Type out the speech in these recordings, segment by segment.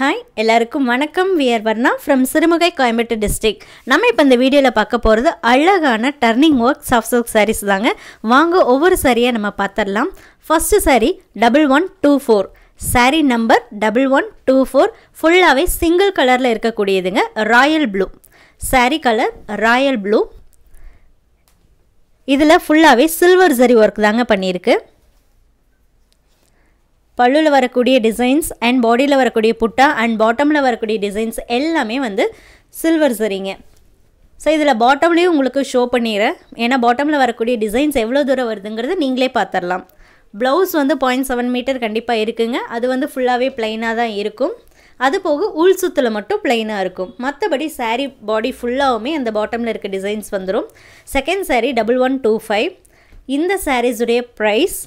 hi எல்லாருக்கும் வணக்கம் we're Varna from Sirumugai Coimbatore district நம்ம இப்போ இந்த வீடியோவில் பார்க்க போகிறது அழகான turning work soft silk saris தாங்க வாங்க ஒவ்வொரு சாரியாக நம்ம பார்த்துடலாம் first sari double one two four sari number double one two four ஃபுல்லாகவே சிங்கிள் கலரில் இருக்கக்கூடியதுங்க royal blue sari colour royal blue இதில் ஃபுல்லாகவே சில்வர் சரி ஒர்க் தாங்க பண்ணியிருக்கு பல்லுவில் வரக்கூடிய டிசைன்ஸ் அண்ட் பாடியில் வரக்கூடிய புட்டா அண்ட் பாட்டமில் வரக்கூடிய டிசைன்ஸ் எல்லாமே வந்து சில்வர் சரிங்க ஸோ இதில் பாட்டம்லேயும் உங்களுக்கு ஷோ பண்ணிடுறேன் ஏன்னா பாட்டமில் வரக்கூடிய டிசைன்ஸ் எவ்வளோ தூரம் வருதுங்கிறது நீங்களே பார்த்துடலாம் ப்ளவுஸ் வந்து பாயிண்ட் செவன் மீட்டர் கண்டிப்பாக இருக்குங்க அது வந்து ஃபுல்லாகவே ப்ளைனாக தான் இருக்கும் அது போக உள் சுத்தில் மட்டும் ப்ளைனாக இருக்கும் மற்றபடி சாரீ பாடி ஃபுல்லாகவுமே அந்த பாட்டமில் இருக்க டிசைன்ஸ் வந்துடும் second sari double one two five இந்த சாரீஸுடைய price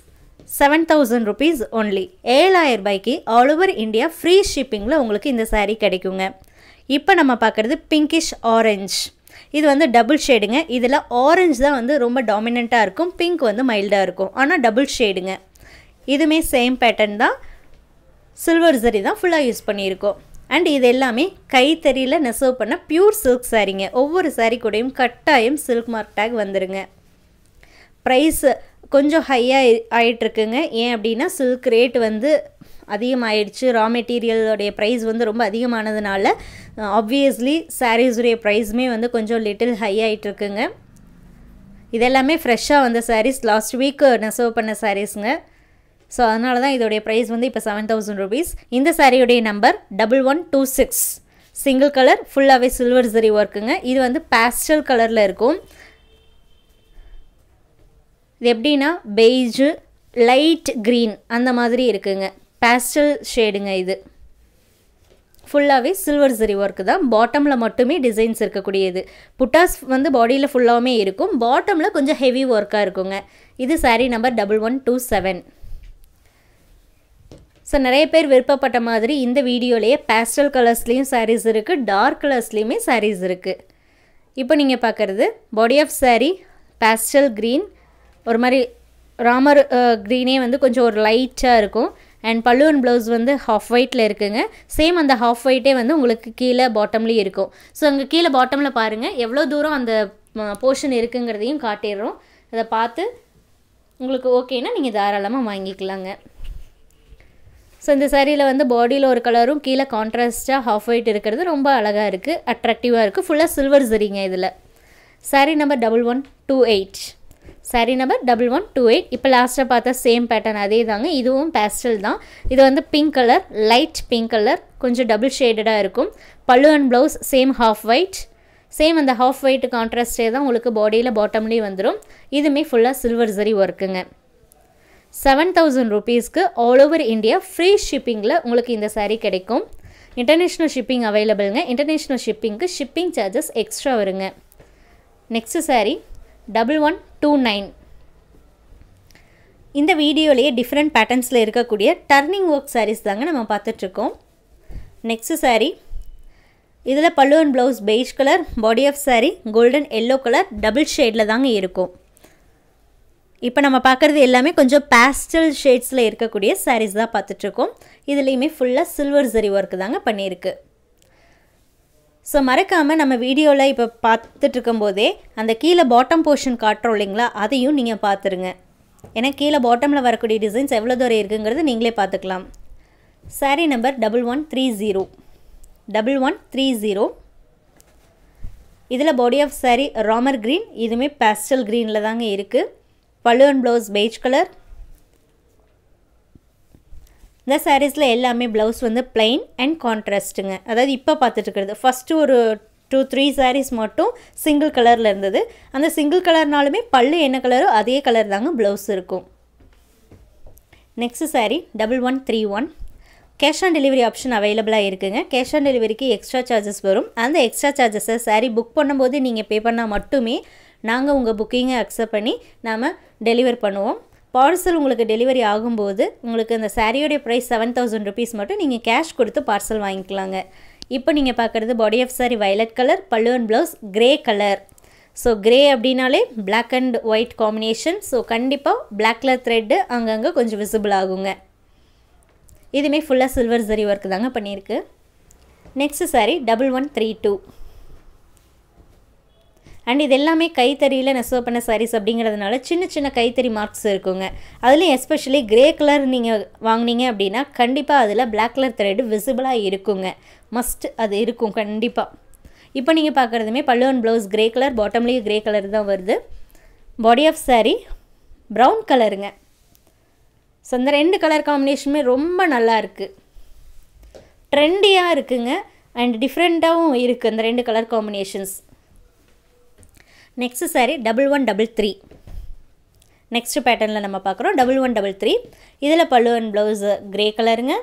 seven thousand rupees only ஏழாயிரம் ரூபாய்க்கு ஆல் ஓவர் இந்தியா ஃப்ரீ ஷிப்பிங்கில் உங்களுக்கு இந்த சாரீ கிடைக்குங்க இப்போ நம்ம பார்க்குறது பிங்கிஷ் ஆரஞ்ச் இது வந்து டபுள் ஷேடுங்க இதில் ஆரஞ்சு தான் வந்து ரொம்ப டாமினண்ட்டாக இருக்கும் பிங்க் வந்து மைல்டாக இருக்கும் ஆனால் டபுள் ஷேடுங்க இதுவுமே சேம் பேட்டர்ன் தான் சில்வர் சரி தான் ஃபுல்லாக யூஸ் பண்ணியிருக்கோம் அண்ட் இது எல்லாமே கைத்தறியில் நெசவு பண்ண பியூர் சில்க் சாரீங்க ஒவ்வொரு சாரீ கூடயும் கட்டாயம் சில்க் மார்க் டேக் வந்துடுங்க ப்ரைஸு கொஞ்சம் ஹையாக ஆகிட்டுருக்குங்க ஏன் அப்படின்னா சில்க் ரேட் வந்து அதிகமாகிடுச்சு ரா மெட்டீரியலோடைய ப்ரைஸ் வந்து ரொம்ப அதிகமானதுனால ஆப்வியஸ்லி சாரீஸுடைய ப்ரைஸுமே வந்து கொஞ்சம் லிட்டில் ஹை ஆகிட்டுருக்குங்க இதெல்லாமே ஃப்ரெஷ்ஷாக வந்த சாரீஸ் லாஸ்ட் வீக் நெசவு பண்ண சாரீஸுங்க ஸோ அதனால தான் இதோடைய ப்ரைஸ் வந்து இப்போ செவன் தௌசண்ட் ருபீஸ் இந்த சாரியுடைய number double one two six single colour ஃபுல்லாகவே சில்வர் ஜரி ஒர்க்குங்க இது வந்து பேஸ்டல் கலரில் இருக்கும் இது எப்படின்னா பெய்ஜு லைட் க்ரீன் அந்த மாதிரி இருக்குங்க பேஸ்டல் ஷேடுங்க இது ஃபுல்லாகவே சில்வர் ஜரி ஒர்க்கு தான் பாட்டமில் மட்டுமே டிசைன்ஸ் இருக்கக்கூடியது புட்டாஸ் வந்து பாடியில் ஃபுல்லாகவுமே இருக்கும் பாட்டமில் கொஞ்சம் ஹெவி ஒர்க்காக இருக்குங்க இது sari number double one two seven so நிறைய பேர் விருப்பப்பட்ட மாதிரி இந்த வீடியோலேயே பேஸ்டல் கலர்ஸ்லேயும் சாரீஸ் இருக்குது டார்க் கலர்ஸ்லேயுமே சாரீஸ் இருக்குது இப்போ நீங்கள் பார்க்குறது body of sari pastel green ஒரு மாதிரி ராமர் க்ரீனே வந்து கொஞ்சம் ஒரு லைட்டாக இருக்கும் அண்ட் பல்லுவன் ப்ளவுஸ் வந்து ஹாஃப் ஒயிட்டில் இருக்குங்க சேம் அந்த ஹாஃப் ஒயிட்டே வந்து உங்களுக்கு கீழே பாட்டம்லேயும் இருக்கும் ஸோ அங்கே கீழே பாட்டமில் பாருங்கள் எவ்வளோ தூரம் அந்த போர்ஷன் இருக்குங்கிறதையும் காட்டிடுறோம் அதை பார்த்து உங்களுக்கு ஓகேன்னா நீங்கள் தாராளமாக வாங்கிக்கலாங்க ஸோ இந்த சேரீயில் வந்து பாடியில் ஒரு கலரும் கீழே கான்ட்ராஸ்டாக ஹாஃப் ஒயிட் இருக்கிறது ரொம்ப அழகாக இருக்குது அட்ராக்டிவாக இருக்குது ஃபுல்லாக சில்வர் சரிங்க இதில் sari number double one two eight sari number double one two eight இப்போ லாஸ்ட்டாக பார்த்தா சேம் பேட்டர்ன் அதே தாங்க இதுவும் பேஸ்டல் தான் இது வந்து pink colour light pink colour கொஞ்சம் டபுள் ஷேடடாக இருக்கும் pallu and blouse same half white same அந்த ஹாஃப் ஒயிட் கான்ட்ராஸ்டே தான் உங்களுக்கு பாடியில் பாட்டம்லேயே வந்துடும் இதுவுமே ஃபுல்லாக சில்வர் ஜரி ஒர்க்குங்க செவன் தௌசண்ட் ருபீஸ்க்கு ஆல் ஓவர் இந்தியா ஃப்ரீ ஷிப்பிங்கில் உங்களுக்கு இந்த சாரீ கிடைக்கும் இன்டர்நேஷ்னல் ஷிப்பிங் அவைலபிளுங்க இன்டர்நேஷ்னல் ஷிப்பிங்க்கு ஷிப்பிங் சார்ஜஸ் எக்ஸ்ட்ரா வருங்க next sari double one two nine இந்த வீடியோலேயே டிஃப்ரெண்ட் பேட்டர்ன்ஸில் இருக்கக்கூடிய டர்னிங் ஒர்க் சாரீஸ் தாங்க நம்ம பார்த்துட்ருக்கோம் நெக்ஸ்ட்டு சாரீ இதில் pallu blouse beige colour body of sari golden yellow colour double ஷேடில் தாங்க இருக்கும் இப்போ நம்ம பார்க்குறது எல்லாமே கொஞ்சம் பேஸ்டல் ஷேட்ஸில் இருக்கக்கூடிய சாரீஸ் தான் பார்த்துட்ருக்கோம் இதுலேயுமே ஃபுல்லாக சில்வர் சரி ஒர்க்கு தாங்க பண்ணியிருக்கு ஸோ மறக்காமல் நம்ம வீடியோவில் இப்போ பார்த்துட்டு இருக்கும்போதே அந்த கீழே பாட்டம் போர்ஷன் காட்டுறோம் இல்லைங்களா அதையும் நீங்கள் பார்த்துருங்க ஏன்னா கீழே பாட்டமில் வரக்கூடிய டிசைன்ஸ் எவ்வளோ தூரம் இருக்குங்கிறது நீங்களே பார்த்துக்கலாம் sari number double one three zero double one three zero இதில் body of sari Ramar green இதுவுமே பேஸ்டல் க்ரீனில் தாங்க இருக்குது பல்லுவன் அண்ட் ப்ளவுஸ் பெய்ஜ் கலர் இந்த சாரீஸில் எல்லாமே ப்ளவுஸ் வந்து பிளைன் அண்ட் கான்ட்ராஸ்ட்டுங்க அதாவது இப்போ பார்த்துட்டு இருக்கிறது ஃபஸ்ட்டு ஒரு டூ த்ரீ சாரீஸ் மட்டும் சிங்கிள் கலரில் இருந்தது அந்த சிங்கிள் கலர்னாலுமே பல்லு என்ன கலரோ அதே கலர் தாங்க ப்ளவுஸ் இருக்கும் next sari double one three one cash on delivery option அவைலபிளாக இருக்குதுங்க கேஷ் ஆன் டெலிவரிக்கு எக்ஸ்ட்ரா சார்ஜஸ் வரும் அந்த எக்ஸ்ட்ரா சார்ஜஸை சாரீ புக் பண்ணும்போது நீங்கள் பே பண்ணால் மட்டுமே நாங்கள் உங்கள் புக்கிங்கை அக்செப்ட் பண்ணி நாம் டெலிவர் பண்ணுவோம் பார்சல் உங்களுக்கு டெலிவரி ஆகும்போது உங்களுக்கு அந்த சாரியோடைய ப்ரைஸ் செவன் தௌசண்ட் ருபீஸ் மட்டும் நீங்கள் கேஷ் கொடுத்து பார்சல் வாங்கிக்கலாங்க இப்போ நீங்கள் பார்க்குறது body of sari violet colour pallu and blouse grey colour so grey அப்படின்னாலே black and white combination so கண்டிப்பாக பிளாக் கலர் த்ரெட்டு அங்கங்கே கொஞ்சம் விசிபிள் ஆகுங்க இதுவுமே ஃபுல்லாக சில்வர் சரி ஒர்க்கு தாங்க பண்ணியிருக்கு next sari double one three two and இது எல்லாமே கைத்தறியில் நெசவு பண்ண சாரீஸ் அப்படிங்கிறதுனால சின்ன சின்ன கைத்தறி மார்க்ஸ் இருக்குங்க அதுலேயும் எஸ்பெஷலி கிரே கலர் நீங்கள் வாங்கினீங்க அப்படின்னா கண்டிப்பாக அதில் பிளாக் கலர் த்ரெட்டு விசிபிளாக இருக்குங்க மஸ்ட் அது இருக்கும் கண்டிப்பாக இப்போ நீங்கள் பார்க்குறதுமே பல்லுவன் ப்ளவுஸ் க்ரே கலர் பாட்டம்லேயும் க்ரே கலர் தான் வருது பாடி ஆஃப் சாரீ ப்ரௌன் கலருங்க ஸோ அந்த ரெண்டு கலர் காம்பினேஷனுமே ரொம்ப நல்லா இருக்குது ட்ரெண்டியாக இருக்குங்க அண்ட் டிஃப்ரெண்ட்டாகவும் இருக்குது அந்த ரெண்டு colour combinations next sari double one double three next பேட்டர்னில் நம்ம பார்க்குறோம் டபுள் ஒன் டபுள் த்ரீ இதில் பல்லு அண்ட் ப்ளவுஸு க்ரே கலருங்க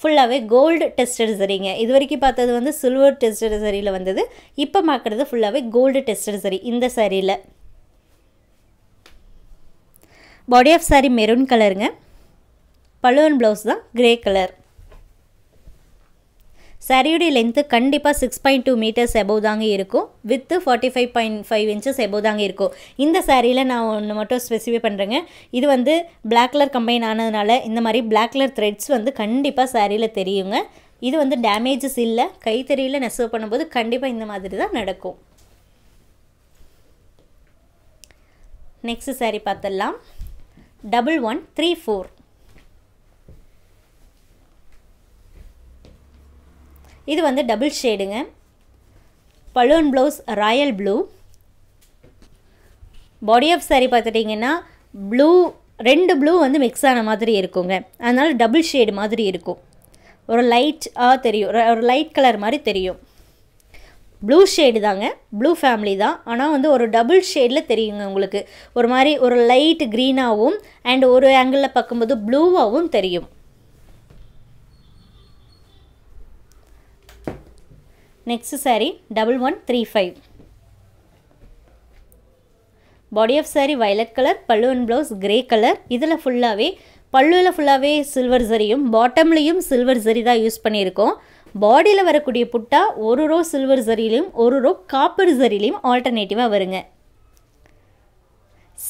ஃபுல்லாகவே கோல்டு டெஸ்டட் சரிங்க இது வரைக்கும் பார்த்தது வந்து சில்வர் டெஸ்டட் சரியில் வந்தது இப்போ பார்க்குறது ஃபுல்லாகவே கோல்டு டெஸ்டட் சரி இந்த சரியில் பாடி ஆஃப் சாரி மெரூன் கலருங்க பல்லுவன் ப்ளவுஸ் தான் க்ரே கலர் சாரியுடைய லென்த்து கண்டிப்பாக six point two meters above தாங்க இருக்கும் with forty five point five inches above தாங்க இருக்கும் இந்த சாரியில் நான் ஒன்று மட்டும் ஸ்பெசிஃபை பண்ணுறேங்க இது வந்து பிளாக் கலர் கம்பைன் ஆனதுனால இந்த மாதிரி பிளாக் கலர் த்ரெட்ஸ் வந்து கண்டிப்பாக சாரியில் தெரியுங்க இது வந்து டேமேஜஸ் இல்லை கைத்தறியில் நெசவு பண்ணும்போது கண்டிப்பாக இந்த மாதிரி தான் நடக்கும் நெக்ஸ்ட் சாரி பார்த்துடலாம் டபுள் ஒன் த்ரீ ஃபோர் இது வந்து டபுள் ஷேடுங்க pallu and blouse royal blue body of sari பார்த்துட்டிங்கன்னா ப்ளூ ரெண்டு ப்ளூ வந்து மிக்ஸ் ஆன மாதிரி இருக்குங்க அதனால் டபுள் ஷேடு மாதிரி இருக்கும் ஒரு லைட்டாக தெரியும் ஒரு லைட் கலர் மாதிரி தெரியும் ப்ளூ ஷேடு தாங்க ப்ளூ ஃபேமிலி தான் ஆனால் வந்து ஒரு டபுள் ஷேடில் தெரியுங்க உங்களுக்கு ஒரு மாதிரி ஒரு லைட் க்ரீனாகவும் அண்ட் ஒரு ஆங்கிளில் பார்க்கும்போது ப்ளூவாகவும் தெரியும் next sari double one three five body of sari violet colour pallu and blouse grey colour இதில் ஃபுல்லாகவே பல்லுவில் ஃபுல்லாகவே சில்வர் ஜரியும் பாட்டம்லேயும் சில்வர் ஜரி தான் யூஸ் பண்ணியிருக்கோம் பாடியில் வரக்கூடிய புட்டா ஒரு ரோ சில்வர் ஜரிலையும் ஒரு ரோ காப்பர் ஜரிலையும் ஆல்டர்னேட்டிவாக வருங்க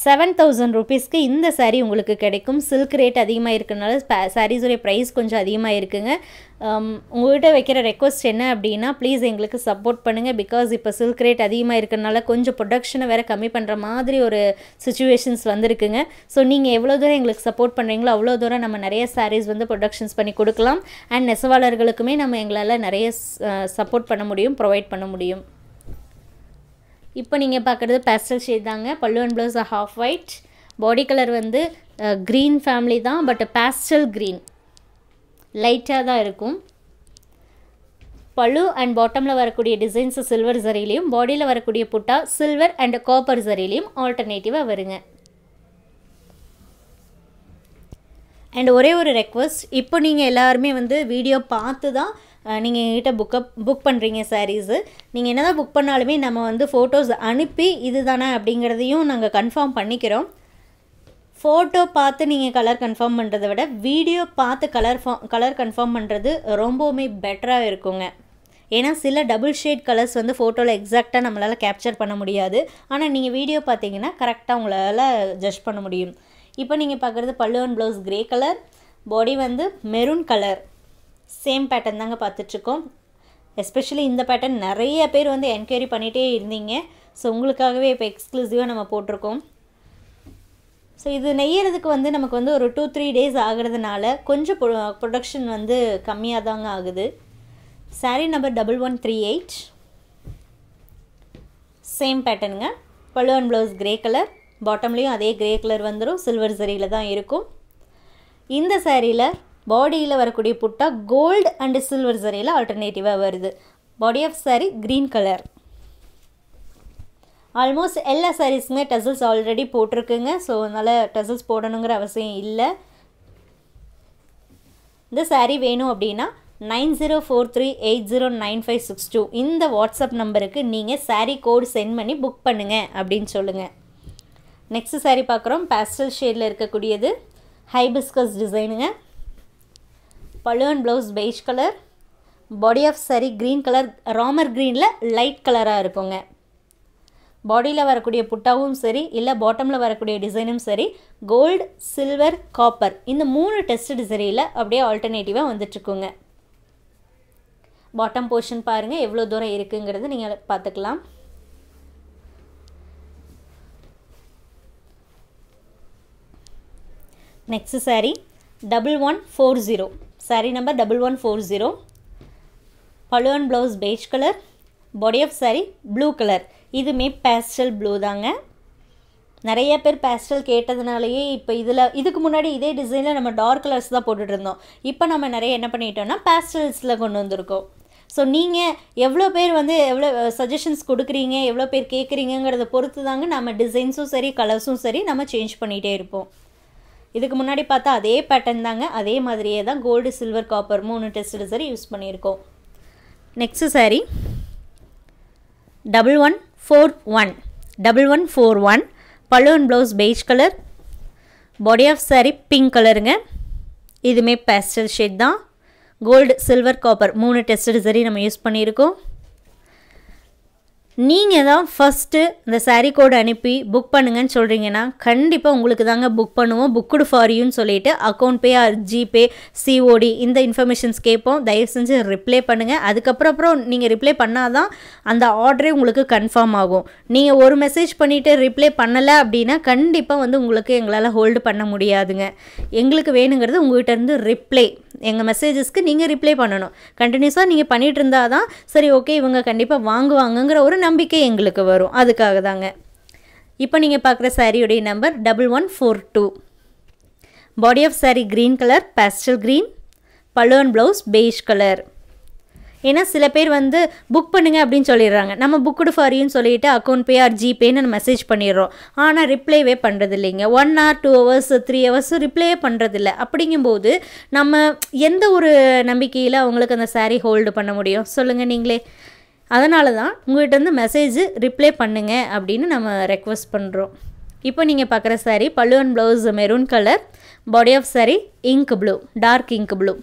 செவன் தௌசண்ட் ருபீஸ்க்கு இந்த சாரீ உங்களுக்கு கிடைக்கும் சில்க் ரேட் அதிகமாக இருக்கிறனால சாரீஸுடைய ப்ரைஸ் கொஞ்சம் அதிகமாக இருக்குங்க um, உங்கள்கிட்ட வைக்கிற ரெக்வஸ்ட் என்ன அப்படின்னா ப்ளீஸ் எங்களுக்கு சப்போர்ட் பண்ணுங்கள் பிகாஸ் இப்போ சில்க் ரேட் அதிகமாக இருக்கிறனால கொஞ்சம் ப்ரொடக்ஷனை வேறு கம்மி பண்ணுற மாதிரி ஒரு சுச்சுவேஷன்ஸ் வந்துருக்குங்க ஸோ நீங்கள் எவ்வளோ தூரம் எங்களுக்கு சப்போர்ட் பண்ணுறீங்களோ அவ்வளோ தூரம் நம்ம நிறைய சாரீஸ் வந்து ப்ரொடக்ஷன்ஸ் பண்ணி கொடுக்கலாம் அண்ட் நெசவாளர்களுக்குமே நம்ம எங்களால் நிறைய சப்போர்ட் uh, பண்ண முடியும் ப்ரொவைட் பண்ண முடியும் இப்போ நீங்கள் பார்க்குறது பேஸ்டல் ஷேட் தாங்க pallu and blouse half white body colour வந்து க்ரீன் ஃபேமிலி தான் பட் பேஸ்டல் க்ரீன் லைட்டாக தான் இருக்கும் பழு அண்ட் பாட்டமில் வரக்கூடிய டிசைன்ஸ் சில்வர் ஜரிலையும் பாடியில் வரக்கூடிய புட்டா சில்வர் அண்ட் காப்பர் ஜரிலையும் ஆல்டர்னேட்டிவாக வருங்க அண்ட் ஒரே ஒரு ரெக்வஸ்ட் இப்போ நீங்கள் எல்லாருமே வந்து வீடியோ பார்த்து தான் நீங்கள் எங்கிட்ட புக்கப் புக் பண்ணுறீங்க சாரீஸு நீங்கள் என்ன தான் புக் பண்ணாலுமே நம்ம வந்து ஃபோட்டோஸ் அனுப்பி இது தானே அப்படிங்கிறதையும் நாங்கள் கன்ஃபார்ம் பண்ணிக்கிறோம் ஃபோட்டோ பார்த்து நீங்கள் கலர் கன்ஃபார்ம் பண்ணுறதை விட வீடியோ பார்த்து கலர் ஃபா கலர் கன்ஃபார்ம் பண்ணுறது ரொம்பவுமே பெட்டராக இருக்குங்க ஏன்னா சில டபுள் ஷேட் கலர்ஸ் வந்து ஃபோட்டோவில் எக்ஸாக்டாக நம்மளால் கேப்சர் பண்ண முடியாது ஆனால் நீங்கள் வீடியோ பார்த்தீங்கன்னா கரெக்டாக உங்களால் ஜட்ஜ் பண்ண முடியும் இப்போ நீங்கள் பார்க்குறது pallu and blouse grey colour body வந்து மெரூன் கலர் சேம் பேட்டர்ன் தாங்க பார்த்துட்ருக்கோம் எஸ்பெஷலி இந்த பேட்டர்ன் நிறைய பேர் வந்து என்கொயரி பண்ணிகிட்டே இருந்தீங்க ஸோ உங்களுக்காகவே இப்போ எக்ஸ்க்ளூசிவாக நம்ம போட்டிருக்கோம் ஸோ இது நெய்யறதுக்கு வந்து நமக்கு வந்து ஒரு டூ த்ரீ டேஸ் ஆகிறதுனால கொஞ்சம் ப்ரொடக்ஷன் வந்து கம்மியாக தாங்க ஆகுது sari number double one three eight same பேட்டர்னுங்க pallu and blouse grey colour பாட்டம்லேயும் அதே க்ரே கலர் வந்துடும் சில்வர் சரியில் தான் இருக்கும் இந்த சாரியில் பாடியில் வரக்கூடிய புட்டா கோல்டு அண்டு சில்வர் சரியில் ஆல்டர்னேட்டிவாக வருது body of sari green colour almost எல்லா சாரீஸுமே டசல்ஸ் ஆல்ரெடி போட்டிருக்குங்க ஸோ அதனால் டசல்ஸ் போடணுங்கிற அவசியம் இல்லை இந்த சாரீ வேணும் அப்படின்னா nine zero four three eight zero nine five six two இந்த வாட்ஸ்அப் நம்பருக்கு நீங்கள் சாரீ கோடு சென்ட் பண்ணி புக் பண்ணுங்கள் அப்படின்னு சொல்லுங்கள் நெக்ஸ்ட் சாரீ பார்க்குறோம் பேஸ்டல் ஷேடில் இருக்கக்கூடியது ஹைபிஸ்கஸ் டிசைனுங்க pallu and blouse beige colour body of sari green colour Ramar க்ரீனில் லைட் கலராக இருக்குங்க பாடியில் வரக்கூடிய புட்டாவும் சரி இல்லை பாட்டமில் வரக்கூடிய டிசைனும் சரி கோல்டு சில்வர் காப்பர் இந்த மூணு டெஸ்ட் டிசைனில் அப்படியே ஆல்டர்னேட்டிவாக வந்துட்டுருக்குங்க பாட்டம் போர்ஷன் பாருங்கள் எவ்வளோ தூரம் இருக்குங்கிறது நீங்கள் பார்த்துக்கலாம் next sari double one four zero sari number double one four zero pallu and blouse beige colour body of sari blue colour இதுவுமே பேஸ்டல் ப்ளூ தாங்க நிறைய பேர் பேஸ்டல் கேட்டதுனாலேயே இப்போ இதில் இதுக்கு முன்னாடி இதே டிசைனில் நம்ம டார்க் கலர்ஸ் தான் போட்டுட்டு இருந்தோம் இப்போ நம்ம நிறைய என்ன பண்ணிட்டோம்னா பேஸ்டல்ஸில் கொண்டு வந்திருக்கோம் ஸோ நீங்கள் எவ்வளோ பேர் வந்து எவ்வளோ சஜஷன்ஸ் கொடுக்குறீங்க எவ்வளோ பேர் கேட்குறீங்கிறத பொறுத்து தாங்க நம்ம டிசைன்ஸும் சரி கலர்ஸும் சரி நம்ம சேஞ்ச் பண்ணிகிட்டே இருப்போம் இதுக்கு முன்னாடி பார்த்தா அதே பேட்டர்ன் தாங்க அதே மாதிரியே தான் கோல்டு சில்வர் காப்பர் மூணு டெஸ்ட் சரி யூஸ் பண்ணியிருக்கோம் next sari double one four one double one four one pallu and blouse beige colour body of sari pink கலருங்க இதுவுமே பேஸ்டல் ஷேட் தான் கோல்டு சில்வர் காப்பர் மூணு டெஸ்டட் சரி நம்ம யூஸ் பண்ணியிருக்கோம் நீங்கள் தான் ஃபஸ்ட்டு இந்த சாரீ கோடு அனுப்பி புக் பண்ணுங்கன்னு சொல்கிறீங்கன்னா கண்டிப்பாக உங்களுக்கு தாங்க புக் பண்ணுவோம் புக்குடு ஃபார் யூன்னு சொல்லிட்டு account pay or GPay COD இந்த இன்ஃபர்மேஷன்ஸ் கேட்போம் தயவு செஞ்சு ரிப்ளை பண்ணுங்கள் அதுக்கப்புறம் அப்புறம் நீங்கள் ரிப்ளை பண்ணால் தான் அந்த ஆர்டரே உங்களுக்கு கன்ஃபார்ம் ஆகும் நீங்கள் ஒரு மெசேஜ் பண்ணிவிட்டு ரிப்ளை பண்ணலை அப்படின்னா கண்டிப்பாக வந்து உங்களுக்கு எங்களால் ஹோல்டு பண்ண முடியாதுங்க எங்களுக்கு வேணுங்கிறது உங்கள்கிட்டருந்து ரிப்ளை எங்கள் மெசேஜஸ்க்கு நீங்கள் ரிப்ளை பண்ணணும் கண்டினியூஸாக நீங்கள் பண்ணிகிட்டு இருந்தால் தான் சரி ஓகே இவங்க கண்டிப்பாக வாங்குவாங்கங்கிற ஒரு நம்பிக்கை எங்களுக்கு வரும் அதுக்காக தாங்க இப்போ நீங்கள் பார்க்குற சாரியுடைய number double one four two body of sari green colour pastel green pallu and blouse beige colour ஏன்னா சில பேர் வந்து புக் பண்ணுங்கள் அப்படின்னு சொல்லிடுறாங்க நம்ம புக்குடு ஃபாரின்னு சொல்லிவிட்டு அக்கௌண்ட் பே ஆர் ஜிபேன்னு மெசேஜ் பண்ணிடுறோம் ஆனால் ரிப்ளைவே பண்ணுறது இல்லைங்க one or two hours three hours ரிப்ளையே பண்ணுறதில்ல அப்படிங்கும்போது நம்ம எந்த ஒரு நம்பிக்கையில் அவங்களுக்கு அந்த சாரீ ஹோல்டு பண்ண முடியும் சொல்லுங்கள் நீங்களே அதனால தான் உங்கள்கிட்ட மெசேஜ் ரிப்ளை பண்ணுங்க அப்படின்னு நம்ம ரெக்வஸ்ட் பண்ணுறோம் இப்போ நீங்கள் பார்க்குற sari pallu and blouse maroon colour body of sari ink blue dark ink blue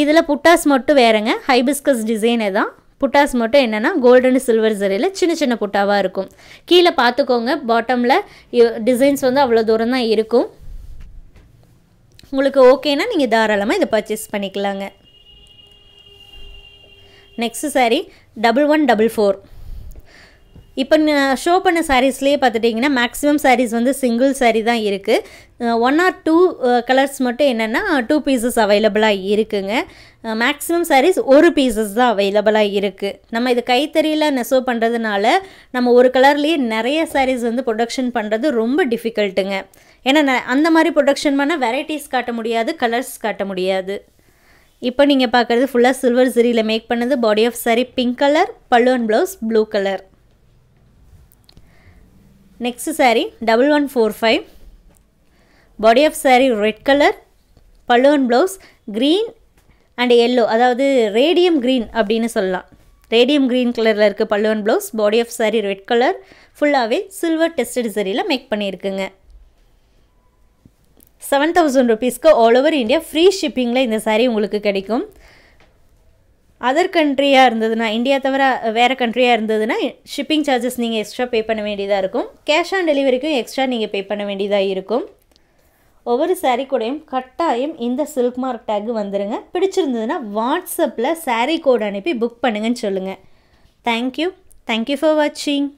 இதில் புட்டாஸ் மட்டும் வேறங்க ஹைபிஸ்கஸ் டிசைனே தான் புட்டாஸ் மட்டும் என்னென்னா கோல்டன் சில்வர் ஜரியில் சின்ன சின்ன புட்டாவாக இருக்கும் கீழே பார்த்துக்கோங்க பாட்டமில் டிசைன்ஸ் வந்து அவ்வளோ தூரம் தான் இருக்கும் உங்களுக்கு ஓகேனா நீங்கள் தாராளமாக இதை பர்ச்சேஸ் பண்ணிக்கலாங்க next sari double one double four இப்போ நான் ஷோ பண்ண சாரீஸ்லேயே பார்த்துட்டிங்கன்னா மேக்ஸிமம் சாரீஸ் வந்து சிங்கிள் சாரீ தான் இருக்குது ஒன் ஆர் டூ கலர்ஸ் மட்டும் என்னென்னா டூ பீசஸ் அவைலபிளாக இருக்குங்க மேக்ஸிமம் சாரீஸ் ஒரு பீசஸ் தான் அவைலபிளாக இருக்குது நம்ம இது கைத்தறியில் நெசவு பண்ணுறதுனால நம்ம ஒரு கலர்லேயே நிறைய சாரீஸ் வந்து ப்ரொடக்ஷன் பண்ணுறது ரொம்ப டிஃபிகல்ட்டுங்க ஏன்னா அந்த மாதிரி ப்ரொடக்ஷன் பண்ணால் வெரைட்டிஸ் காட்ட முடியாது கலர்ஸ் காட்ட முடியாது இப்போ நீங்கள் பார்க்குறது ஃபுல்லாக சில்வர் ஜெரியில் மேக் பண்ணது body of sari pink colour pallu and blouse blue colour next sari double one four five body of sari red colour pallu and blouse green and yellow அதாவது ரேடியம் க்ரீன் அப்படின்னு சொல்லலாம் ரேடியம் க்ரீன் கலரில் இருக்குது pallu and blouse body of sari red colour ஃபுல்லாகவே silver tested சரியில் make பண்ணியிருக்குங்க seven thousand ருபீஸ்க்கு all over India free ஷிப்பிங்கில் இந்த சாரீ உங்களுக்கு கிடைக்கும் அதர் கண்ட்ரியாக இருந்ததுன்னா இந்தியா தவிர வேறு கண்ட்ரியாக இருந்ததுன்னா ஷிப்பிங் சார்ஜஸ் நீங்கள் எக்ஸ்ட்ரா பே பண்ண வேண்டியதாக இருக்கும் கேஷ் ஆன் டெலிவரிக்கும் எக்ஸ்ட்ரா நீங்கள் பே பண்ண வேண்டியதாக இருக்கும் ஒவ்வொரு சாரீ கூடையும் கட்டாயம் இந்த சில்க் மார்க் டேக் வந்துடுங்க பிடிச்சிருந்ததுன்னா வாட்ஸ்அப்பில் சாரீ கோட் அனுப்பி புக் பண்ணுங்கன்னு சொல்லுங்கள் தேங்க்யூ தேங்க்யூ ஃபார் வாட்சிங்